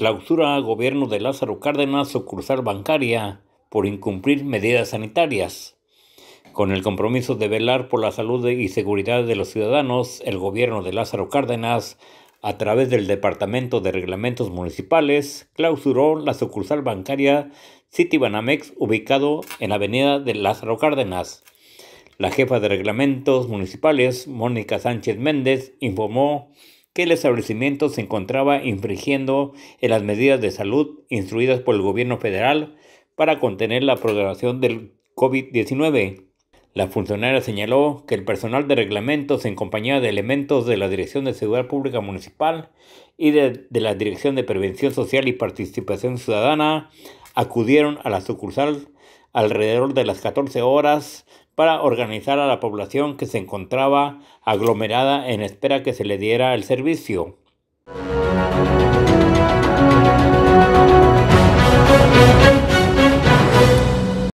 clausura gobierno de Lázaro Cárdenas sucursal bancaria por incumplir medidas sanitarias. Con el compromiso de velar por la salud y seguridad de los ciudadanos, el gobierno de Lázaro Cárdenas, a través del Departamento de Reglamentos Municipales, clausuró la sucursal bancaria Citibanamex ubicado en la avenida de Lázaro Cárdenas. La jefa de reglamentos municipales, Mónica Sánchez Méndez, informó el establecimiento se encontraba infringiendo en las medidas de salud instruidas por el gobierno federal para contener la programación del COVID-19. La funcionaria señaló que el personal de reglamentos en compañía de elementos de la Dirección de Seguridad Pública Municipal y de, de la Dirección de Prevención Social y Participación Ciudadana acudieron a la sucursal alrededor de las 14 horas para organizar a la población que se encontraba aglomerada en espera que se le diera el servicio.